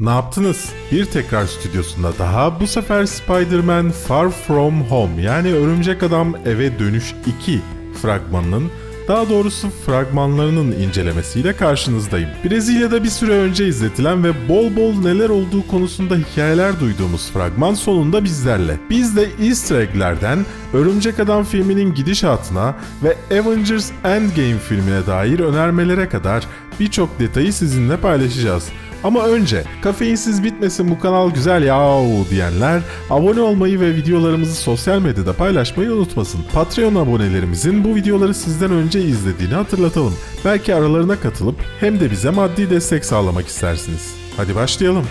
Ne yaptınız? Bir tekrar stüdyosunda daha bu sefer Spider-Man Far From Home yani Örümcek Adam Eve Dönüş 2 fragmanının daha doğrusu fragmanlarının incelemesiyle karşınızdayım. Brezilya'da bir süre önce izletilen ve bol bol neler olduğu konusunda hikayeler duyduğumuz fragman sonunda bizlerle. Biz de easter egg'lerden Örümcek Adam filminin gidişatına ve Avengers Endgame filmine dair önermelere kadar birçok detayı sizinle paylaşacağız. Ama önce kafeinsiz bitmesin bu kanal güzel yahu diyenler abone olmayı ve videolarımızı sosyal medyada paylaşmayı unutmasın. Patreon abonelerimizin bu videoları sizden önce izlediğini hatırlatalım. Belki aralarına katılıp hem de bize maddi destek sağlamak istersiniz. Hadi başlayalım.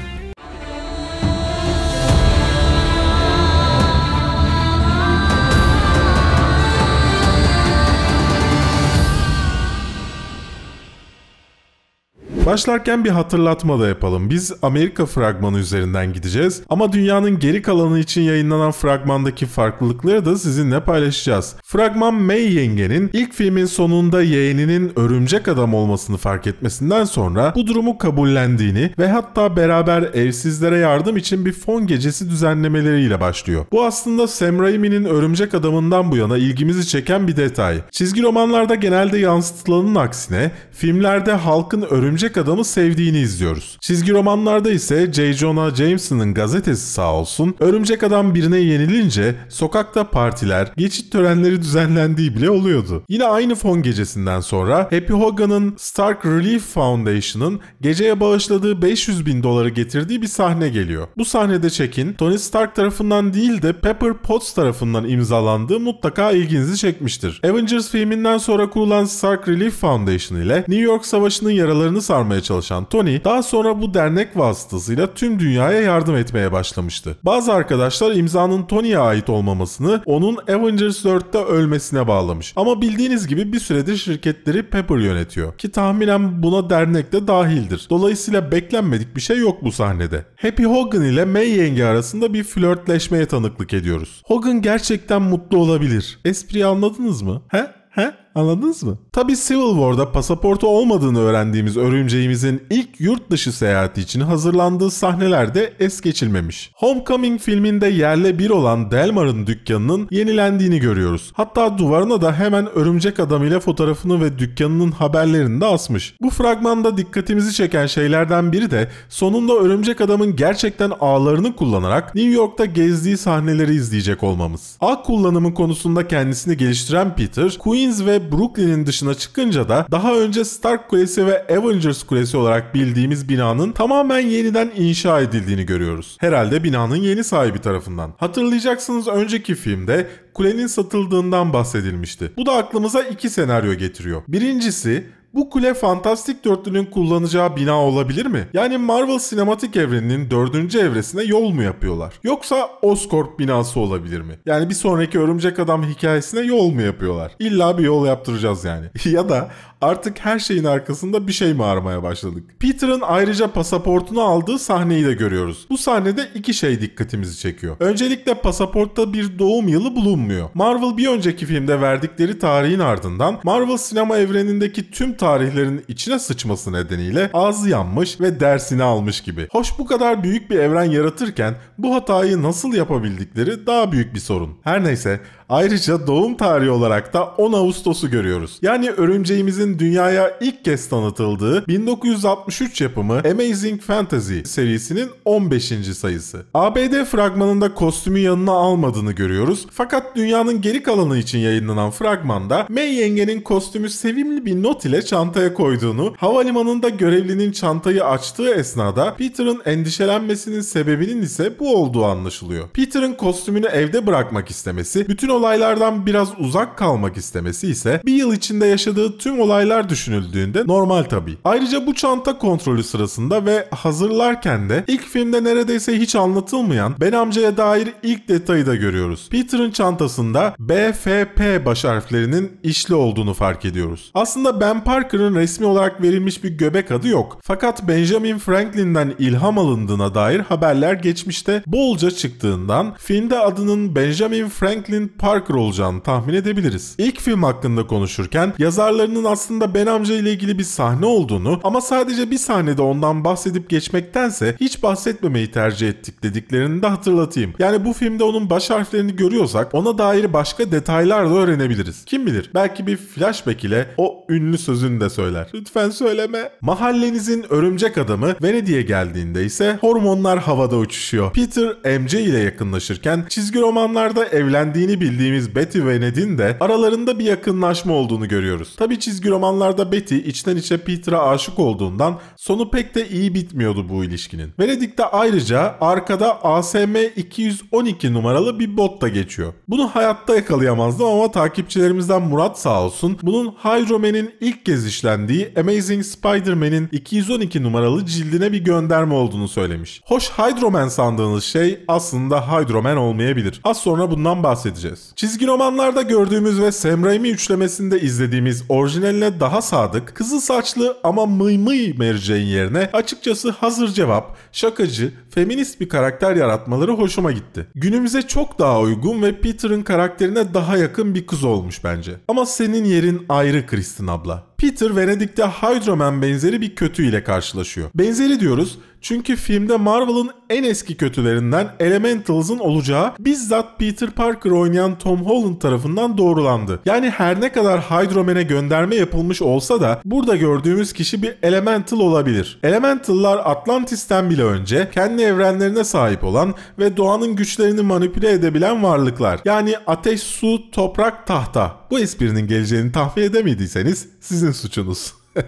Başlarken bir hatırlatma da yapalım. Biz Amerika fragmanı üzerinden gideceğiz ama dünyanın geri kalanı için yayınlanan fragmandaki farklılıkları da sizinle paylaşacağız. Fragman May yengenin ilk filmin sonunda yeğeninin örümcek adam olmasını fark etmesinden sonra bu durumu kabullendiğini ve hatta beraber evsizlere yardım için bir fon gecesi düzenlemeleriyle başlıyor. Bu aslında Sam Raimi'nin Örümcek Adamı'ndan bu yana ilgimizi çeken bir detay. Çizgi romanlarda genelde yansıtılanın aksine filmlerde halkın örümcek adamı sevdiğini izliyoruz. Çizgi romanlarda ise J. Jonah Jameson'ın gazetesi sağ olsun örümcek adam birine yenilince sokakta partiler, geçit törenleri düzenlendiği bile oluyordu. Yine aynı fon gecesinden sonra Happy Hogan'ın Stark Relief Foundation'ın geceye bağışladığı 500 bin doları getirdiği bir sahne geliyor. Bu sahnede çekin Tony Stark tarafından değil de Pepper Potts tarafından imzalandığı mutlaka ilginizi çekmiştir. Avengers filminden sonra kurulan Stark Relief Foundation ile New York Savaşı'nın yaralarını sarmak kazanmaya çalışan Tony daha sonra bu dernek vasıtasıyla tüm dünyaya yardım etmeye başlamıştı. Bazı arkadaşlar imzanın Tony'ye ait olmamasını onun Avengers 4'te ölmesine bağlamış. Ama bildiğiniz gibi bir süredir şirketleri Pepper yönetiyor ki tahminen buna dernek de dahildir. Dolayısıyla beklenmedik bir şey yok bu sahnede. Happy Hogan ile May yenge arasında bir flörtleşmeye tanıklık ediyoruz. Hogan gerçekten mutlu olabilir. Espriyi anladınız mı? He? He? Anladınız mı? Tabi Civil War'da pasaportu olmadığını öğrendiğimiz örümceğimizin ilk yurt dışı seyahati için hazırlandığı sahnelerde es geçilmemiş. Homecoming filminde yerle bir olan Delmar'ın dükkanının yenilendiğini görüyoruz. Hatta duvarına da hemen örümcek adamıyla fotoğrafını ve dükkanının haberlerini de asmış. Bu fragmanda dikkatimizi çeken şeylerden biri de sonunda örümcek adamın gerçekten ağlarını kullanarak New York'ta gezdiği sahneleri izleyecek olmamız. Ağ kullanımı konusunda kendisini geliştiren Peter, Queens ve Brooklyn'in dışına çıkınca da daha önce Stark Kulesi ve Avengers Kulesi olarak bildiğimiz binanın tamamen yeniden inşa edildiğini görüyoruz. Herhalde binanın yeni sahibi tarafından. Hatırlayacaksınız önceki filmde kulenin satıldığından bahsedilmişti. Bu da aklımıza iki senaryo getiriyor. Birincisi bu kule Fantastic Dörtlü'nün kullanacağı bina olabilir mi? Yani Marvel sinematik evreninin dördüncü evresine yol mu yapıyorlar? Yoksa Oscorp binası olabilir mi? Yani bir sonraki Örümcek Adam hikayesine yol mu yapıyorlar? İlla bir yol yaptıracağız yani. ya da artık her şeyin arkasında bir şey mi aramaya başladık? Peter'ın ayrıca pasaportunu aldığı sahneyi de görüyoruz. Bu sahnede iki şey dikkatimizi çekiyor. Öncelikle pasaportta bir doğum yılı bulunmuyor. Marvel bir önceki filmde verdikleri tarihin ardından Marvel sinema evrenindeki tüm tarihlerin içine sıçması nedeniyle ağzı yanmış ve dersini almış gibi. Hoş bu kadar büyük bir evren yaratırken bu hatayı nasıl yapabildikleri daha büyük bir sorun. Her neyse Ayrıca doğum tarihi olarak da 10 Ağustos'u görüyoruz. Yani örümceğimizin dünyaya ilk kez tanıtıldığı 1963 yapımı Amazing Fantasy serisinin 15. sayısı. ABD fragmanında kostümü yanına almadığını görüyoruz. Fakat dünyanın geri kalanı için yayınlanan fragmanda May yengenin kostümü sevimli bir not ile çantaya koyduğunu, havalimanında görevlinin çantayı açtığı esnada Peter'ın endişelenmesinin sebebinin ise bu olduğu anlaşılıyor. Peter'ın kostümünü evde bırakmak istemesi bütün o olaylardan biraz uzak kalmak istemesi ise bir yıl içinde yaşadığı tüm olaylar düşünüldüğünde normal tabii. Ayrıca bu çanta kontrolü sırasında ve hazırlarken de ilk filmde neredeyse hiç anlatılmayan Ben amcaya dair ilk detayı da görüyoruz. Peter'ın çantasında BFP baş harflerinin işli olduğunu fark ediyoruz. Aslında Ben Parker'ın resmi olarak verilmiş bir göbek adı yok. Fakat Benjamin Franklin'den ilham alındığına dair haberler geçmişte bolca çıktığından filmde adının Benjamin Franklin Parker Parker olacağını tahmin edebiliriz. İlk film hakkında konuşurken yazarlarının aslında Ben amca ile ilgili bir sahne olduğunu ama sadece bir sahnede ondan bahsedip geçmektense hiç bahsetmemeyi tercih ettik dediklerini de hatırlatayım. Yani bu filmde onun baş harflerini görüyorsak ona dair başka detaylar da öğrenebiliriz. Kim bilir belki bir flashback ile o ünlü sözünü de söyler. Lütfen söyleme. Mahallenizin örümcek adamı Venedik'e geldiğinde ise hormonlar havada uçuşuyor. Peter MC ile yakınlaşırken çizgi romanlarda evlendiğini bildi bildiğimiz Betty ve Ned'in de aralarında bir yakınlaşma olduğunu görüyoruz. Tabi çizgi romanlarda Betty içten içe Peter'a aşık olduğundan sonu pek de iyi bitmiyordu bu ilişkinin. Venedik'te ayrıca arkada ASM 212 numaralı bir bot da geçiyor. Bunu hayatta yakalayamazdım ama takipçilerimizden Murat sağ olsun bunun Hydroman'in ilk kez işlendiği Amazing Spider-Man'in 212 numaralı cildine bir gönderme olduğunu söylemiş. Hoş Hydroman sandığınız şey aslında Hydroman olmayabilir. Az sonra bundan bahsedeceğiz. Çizgi romanlarda gördüğümüz ve Sam Raimi üçlemesinde izlediğimiz orijinaline daha sadık, kızıl saçlı ama mıy mıy merceğin yerine açıkçası hazır cevap, şakacı feminist bir karakter yaratmaları hoşuma gitti. Günümüze çok daha uygun ve Peter'ın karakterine daha yakın bir kız olmuş bence. Ama senin yerin ayrı Kristin abla. Peter Venedik'te Hydroman benzeri bir kötü ile karşılaşıyor. Benzeri diyoruz çünkü filmde Marvel'ın en eski kötülerinden Elementals'ın olacağı bizzat Peter Parker oynayan Tom Holland tarafından doğrulandı. Yani her ne kadar Hydroman'e gönderme yapılmış olsa da burada gördüğümüz kişi bir Elemental olabilir. Elemental'lar Atlantis'ten bile önce kendi kendi evrenlerine sahip olan ve doğanın güçlerini manipüle edebilen varlıklar. Yani ateş, su, toprak, tahta. Bu esprinin geleceğini tahmin edemediyseniz sizin suçunuz.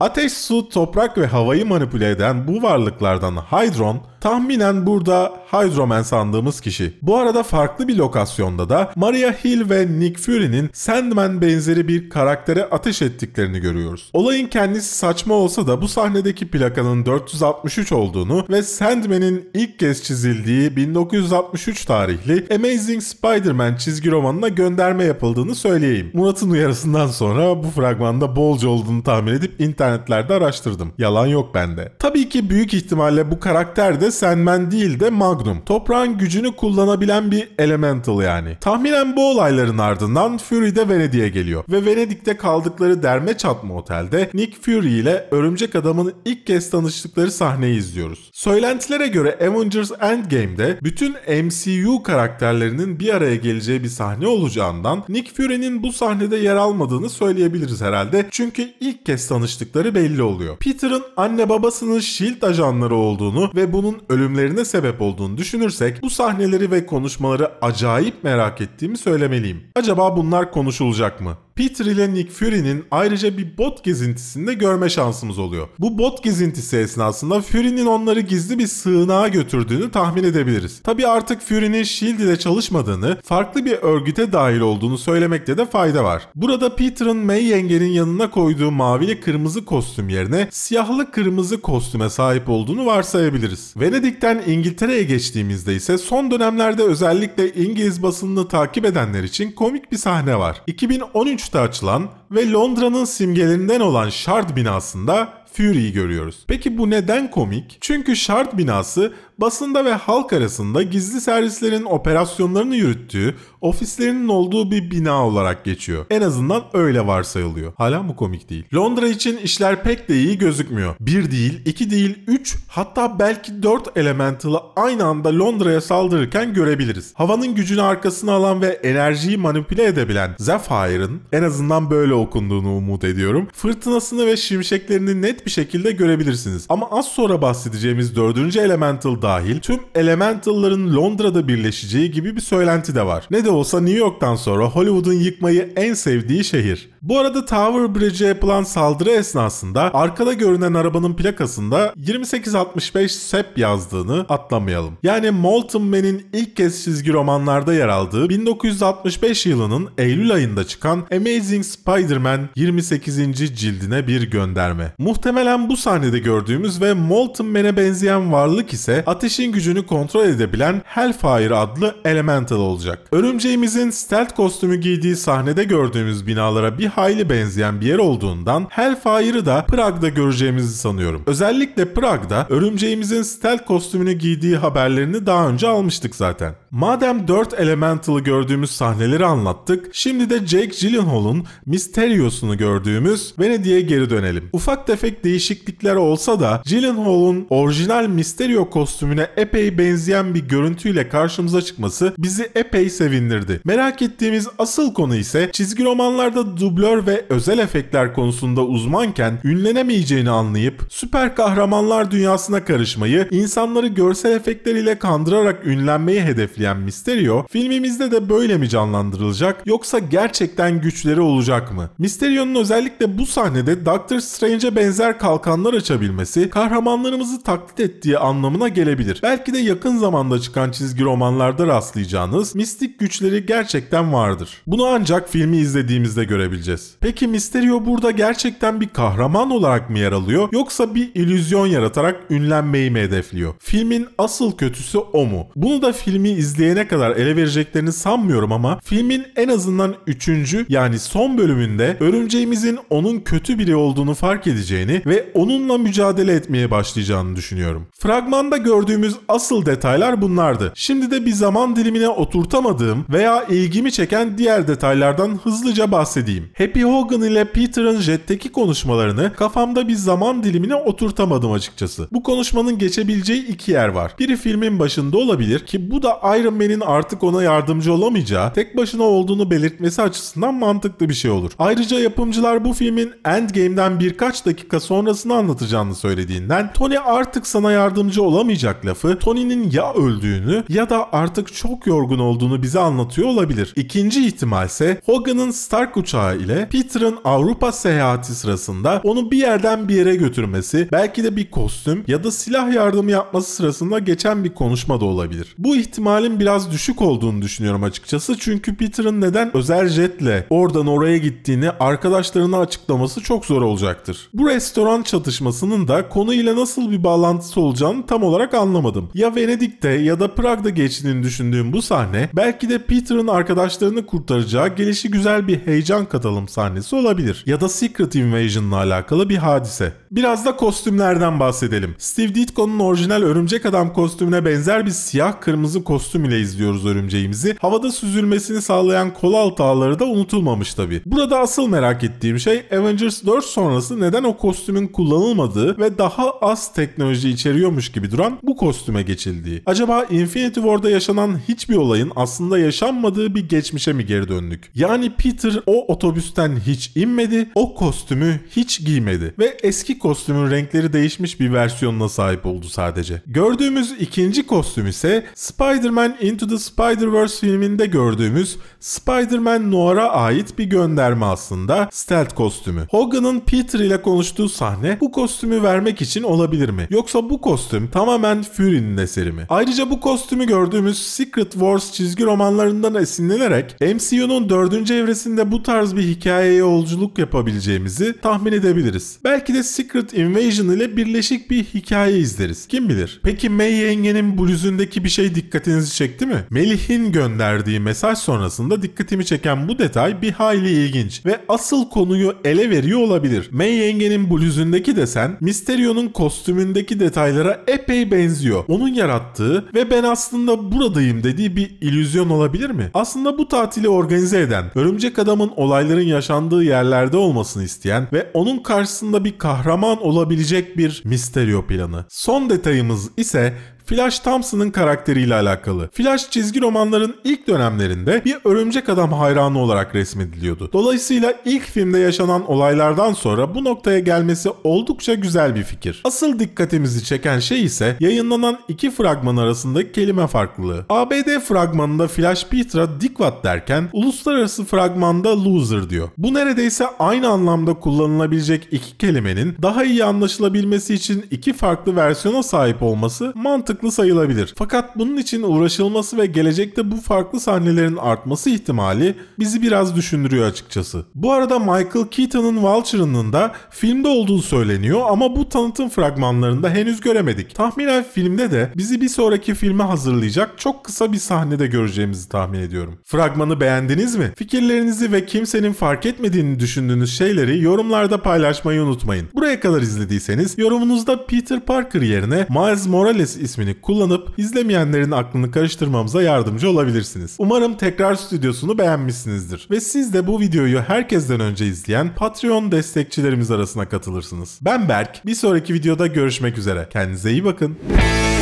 Ateş, su, toprak ve havayı manipüle eden bu varlıklardan Hydron tahminen burada Hydroman sandığımız kişi. Bu arada farklı bir lokasyonda da Maria Hill ve Nick Fury'nin Sandman benzeri bir karaktere ateş ettiklerini görüyoruz. Olayın kendisi saçma olsa da bu sahnedeki plakanın 463 olduğunu ve Sandman'in ilk kez çizildiği 1963 tarihli Amazing Spider-Man çizgi romanına gönderme yapıldığını söyleyeyim. Murat'ın uyarısından sonra bu fragmanda bolca olduğunu tahmin tahmin edip internetlerde araştırdım. Yalan yok bende. Tabii ki büyük ihtimalle bu karakter de Sandman değil de Magnum. Toprağın gücünü kullanabilen bir elemental yani. Tahminen bu olayların ardından Fury de Venedik'e geliyor. Ve Venedik'te kaldıkları derme çatma otelde Nick Fury ile Örümcek Adam'ın ilk kez tanıştıkları sahneyi izliyoruz. Söylentilere göre Avengers Endgame'de bütün MCU karakterlerinin bir araya geleceği bir sahne olacağından Nick Fury'nin bu sahnede yer almadığını söyleyebiliriz herhalde. Çünkü ilk kez tanıştıkları belli oluyor. Peter'ın anne babasının S.H.I.E.L.D. ajanları olduğunu ve bunun ölümlerine sebep olduğunu düşünürsek bu sahneleri ve konuşmaları acayip merak ettiğimi söylemeliyim. Acaba bunlar konuşulacak mı? Peter ile Nick Fury'nin ayrıca bir bot gezintisinde görme şansımız oluyor. Bu bot gezintisi esnasında Fury'nin onları gizli bir sığınağa götürdüğünü tahmin edebiliriz. Tabi artık Fury'nin S.H.I.E.L.D. ile çalışmadığını, farklı bir örgüte dahil olduğunu söylemekte de fayda var. Burada Peter'ın May yengenin yanına koyduğu mavili kırmızı kostüm yerine siyahlı kırmızı kostüme sahip olduğunu varsayabiliriz. Venedik'ten İngiltere'ye geçtiğimizde ise son dönemlerde özellikle İngiliz basınını takip edenler için komik bir sahne var. 2013 2013'te açılan ve Londra'nın simgelerinden olan Shard binasında Fury'yi görüyoruz. Peki bu neden komik? Çünkü Shard binası basında ve halk arasında gizli servislerin operasyonlarını yürüttüğü, ofislerinin olduğu bir bina olarak geçiyor. En azından öyle varsayılıyor. Hala mı komik değil? Londra için işler pek de iyi gözükmüyor. Bir değil, iki değil, üç hatta belki dört elementalı aynı anda Londra'ya saldırırken görebiliriz. Havanın gücünü arkasına alan ve enerjiyi manipüle edebilen Zafire'ın en azından böyle okunduğunu umut ediyorum. Fırtınasını ve şimşeklerini net bir şekilde görebilirsiniz. Ama az sonra bahsedeceğimiz dördüncü elemental dahil tüm Elemental'ların Londra'da birleşeceği gibi bir söylenti de var. Ne de olsa New York'tan sonra Hollywood'un yıkmayı en sevdiği şehir. Bu arada Tower Bridge'e yapılan saldırı esnasında arkada görünen arabanın plakasında 2865 SEP e yazdığını atlamayalım. Yani Molten Man'in ilk kez çizgi romanlarda yer aldığı 1965 yılının Eylül ayında çıkan Amazing Spider-Man 28. cildine bir gönderme. Muhtemelen bu sahnede gördüğümüz ve Molten Man'e benzeyen varlık ise ateşin gücünü kontrol edebilen Hellfire adlı Elemental olacak. Örümceğimizin stealth kostümü giydiği sahnede gördüğümüz binalara bir hayli benzeyen bir yer olduğundan Hellfire'ı da Prag'da göreceğimizi sanıyorum. Özellikle Prag'da örümceğimizin stel kostümünü giydiği haberlerini daha önce almıştık zaten. Madem 4 Elemental'ı gördüğümüz sahneleri anlattık, şimdi de Jake Gyllenhaal'ın Mysterio'sunu gördüğümüz Venedik'e geri dönelim. Ufak tefek değişiklikler olsa da Gyllenhaal'ın orijinal Mysterio kostümüne epey benzeyen bir görüntüyle karşımıza çıkması bizi epey sevindirdi. Merak ettiğimiz asıl konu ise çizgi romanlarda dublaj dublör ve özel efektler konusunda uzmanken ünlenemeyeceğini anlayıp süper kahramanlar dünyasına karışmayı, insanları görsel efektleriyle kandırarak ünlenmeyi hedefleyen Mysterio, filmimizde de böyle mi canlandırılacak yoksa gerçekten güçleri olacak mı? Mysterio'nun özellikle bu sahnede Doctor Strange'e benzer kalkanlar açabilmesi kahramanlarımızı taklit ettiği anlamına gelebilir. Belki de yakın zamanda çıkan çizgi romanlarda rastlayacağınız mistik güçleri gerçekten vardır. Bunu ancak filmi izlediğimizde görebileceğiz bahsedeceğiz. Peki Mysterio burada gerçekten bir kahraman olarak mı yer alıyor yoksa bir illüzyon yaratarak ünlenmeyi mi hedefliyor? Filmin asıl kötüsü o mu? Bunu da filmi izleyene kadar ele vereceklerini sanmıyorum ama filmin en azından 3. yani son bölümünde örümceğimizin onun kötü biri olduğunu fark edeceğini ve onunla mücadele etmeye başlayacağını düşünüyorum. Fragmanda gördüğümüz asıl detaylar bunlardı. Şimdi de bir zaman dilimine oturtamadığım veya ilgimi çeken diğer detaylardan hızlıca bahsedeyim. Happy Hogan ile Peter'ın jetteki konuşmalarını kafamda bir zaman dilimine oturtamadım açıkçası. Bu konuşmanın geçebileceği iki yer var. Biri filmin başında olabilir ki bu da Iron Man'in artık ona yardımcı olamayacağı, tek başına olduğunu belirtmesi açısından mantıklı bir şey olur. Ayrıca yapımcılar bu filmin Endgame'den birkaç dakika sonrasını anlatacağını söylediğinden Tony artık sana yardımcı olamayacak lafı Tony'nin ya öldüğünü ya da artık çok yorgun olduğunu bize anlatıyor olabilir. İkinci ihtimal ise Hogan'ın Stark uçağı ile Peter'ın Avrupa seyahati sırasında onu bir yerden bir yere götürmesi, belki de bir kostüm ya da silah yardımı yapması sırasında geçen bir konuşma da olabilir. Bu ihtimalin biraz düşük olduğunu düşünüyorum açıkçası çünkü Peter'ın neden özel jetle oradan oraya gittiğini arkadaşlarına açıklaması çok zor olacaktır. Bu restoran çatışmasının da konuyla nasıl bir bağlantısı olacağını tam olarak anlamadım. Ya Venedik'te ya da Prag'da geçtiğini düşündüğüm bu sahne belki de Peter'ın arkadaşlarını kurtaracağı gelişi güzel bir heyecan katalı bakalım sahnesi olabilir. Ya da Secret Invasion'la alakalı bir hadise. Biraz da kostümlerden bahsedelim. Steve Ditko'nun orijinal Örümcek Adam kostümüne benzer bir siyah kırmızı kostüm ile izliyoruz örümceğimizi. Havada süzülmesini sağlayan kol alt ağları da unutulmamış tabi. Burada asıl merak ettiğim şey Avengers 4 sonrası neden o kostümün kullanılmadığı ve daha az teknoloji içeriyormuş gibi duran bu kostüme geçildiği. Acaba Infinity War'da yaşanan hiçbir olayın aslında yaşanmadığı bir geçmişe mi geri döndük? Yani Peter o otobüs minibüsten hiç inmedi, o kostümü hiç giymedi ve eski kostümün renkleri değişmiş bir versiyonuna sahip oldu sadece. Gördüğümüz ikinci kostüm ise Spider-Man Into the Spider-Verse filminde gördüğümüz Spider-Man Noir'a ait bir gönderme aslında stealth kostümü. Hogan'ın Peter ile konuştuğu sahne bu kostümü vermek için olabilir mi? Yoksa bu kostüm tamamen Fury'nin eseri mi? Ayrıca bu kostümü gördüğümüz Secret Wars çizgi romanlarından esinlenerek MCU'nun dördüncü evresinde bu tarz bir hikayeye yolculuk yapabileceğimizi tahmin edebiliriz. Belki de Secret Invasion ile birleşik bir hikaye izleriz. Kim bilir? Peki May yengenin bluzundaki bir şey dikkatinizi çekti mi? Melih'in gönderdiği mesaj sonrasında dikkatimi çeken bu detay bir hayli ilginç ve asıl konuyu ele veriyor olabilir. May yengenin bluzundaki desen Mysterio'nun kostümündeki detaylara epey benziyor. Onun yarattığı ve ben aslında buradayım dediği bir illüzyon olabilir mi? Aslında bu tatili organize eden, örümcek adamın olayların yaşandığı yerlerde olmasını isteyen ve onun karşısında bir kahraman olabilecek bir Mysterio planı. Son detayımız ise Flash Thompson'ın karakteriyle alakalı. Flash çizgi romanların ilk dönemlerinde bir örümcek adam hayranı olarak resmediliyordu. Dolayısıyla ilk filmde yaşanan olaylardan sonra bu noktaya gelmesi oldukça güzel bir fikir. Asıl dikkatimizi çeken şey ise yayınlanan iki fragman arasındaki kelime farklılığı. ABD fragmanında Flash Peter'a Dickwad derken uluslararası fragmanda Loser diyor. Bu neredeyse aynı anlamda kullanılabilecek iki kelimenin daha iyi anlaşılabilmesi için iki farklı versiyona sahip olması mantıklı mantıklı sayılabilir. Fakat bunun için uğraşılması ve gelecekte bu farklı sahnelerin artması ihtimali bizi biraz düşündürüyor açıkçası. Bu arada Michael Keaton'ın Vulture'ının da filmde olduğu söyleniyor ama bu tanıtım fragmanlarında henüz göremedik. Tahminen filmde de bizi bir sonraki filme hazırlayacak çok kısa bir sahnede göreceğimizi tahmin ediyorum. Fragmanı beğendiniz mi? Fikirlerinizi ve kimsenin fark etmediğini düşündüğünüz şeyleri yorumlarda paylaşmayı unutmayın. Buraya kadar izlediyseniz yorumunuzda Peter Parker yerine Miles Morales ismini ismini kullanıp izlemeyenlerin aklını karıştırmamıza yardımcı olabilirsiniz. Umarım Tekrar Stüdyosu'nu beğenmişsinizdir ve siz de bu videoyu herkesten önce izleyen Patreon destekçilerimiz arasına katılırsınız. Ben Berk, bir sonraki videoda görüşmek üzere. Kendinize iyi bakın.